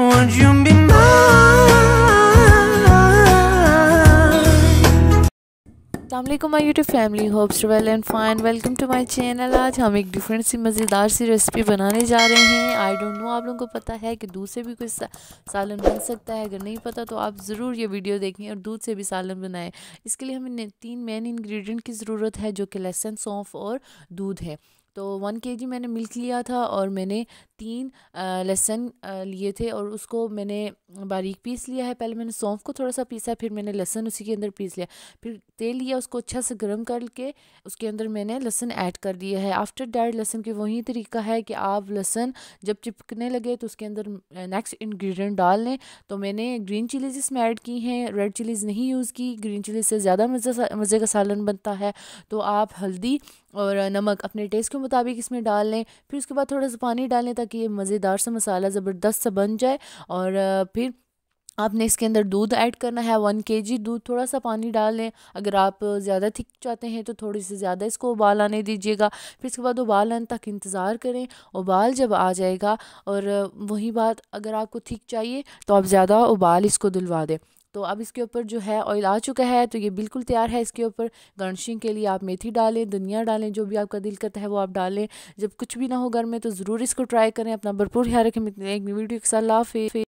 Would you be अल्लाम my YouTube family hopes well and fine welcome to my channel आज हम एक different सी मज़ेदार सी रेसिपी बनाने जा रहे हैं आई डोंट नो आप लोगों को पता है कि दूध से भी कुछ सालन बन सकता है अगर नहीं पता तो आप ज़रूर ये वीडियो देखें और दूध से भी सालन बनाएं इसके लिए हमें तीन मेन इन्ग्रीडियंट की ज़रूरत है जो कि लहसुन सौंफ और दूध है तो वन के जी मैंने मिल्क लिया था और मैंने तीन लहसन लिए थे और उसको मैंने बारीक पीस लिया है पहले मैंने सौंफ को थोड़ा सा पीसा फिर मैंने लहसन उसी के अंदर पीस लिया फिर तेल लिया उसको अच्छा से गर्म करके उसके अंदर मैंने लहसन ऐड कर दिया है आफ्टर डैट लहसन के वही तरीका है कि आप लहसन जब चिपकने लगे तो उसके अंदर नेक्स्ट इन्ग्रीडियंट डाल लें तो मैंने ग्रीन चिलीज़ इसमें ऐड की हैं रेड चिलीज़ नहीं यूज़ की ग्रीन चिलीज़ से ज़्यादा मज़े मज़े का सालन बनता है तो आप हल्दी और नमक अपने टेस्ट के मुताबिक इसमें डाल लें फिर उसके बाद थोड़ा सा पानी डालें ताकि ये मज़ेदार सा मसाला ज़बरदस्त सा बन जाए और फिर आपने इसके अंदर दूध ऐड करना है वन के जी दूध थोड़ा सा पानी डाल लें अगर आप ज़्यादा थिक चाहते हैं तो थोड़ी सी ज़्यादा इसको उबाल आने दीजिएगा फिर इसके बाद उबाल आने तक इंतज़ार करें उबाल जब आ जाएगा और वही बात अगर आपको थिक चाहिए तो आप ज़्यादा उबाल इसको दिलवा दें तो अब इसके ऊपर जो है ऑयल आ चुका है तो ये बिल्कुल तैयार है इसके ऊपर गार्निशिंग के लिए आप मेथी डालें धनिया डालें जो भी आपका दिल करता है वो आप डालें जब कुछ भी ना हो घर में तो ज़रूर इसको ट्राई करें अपना भरपूर ख्याल रखें एक वीडियो के साथ लाफे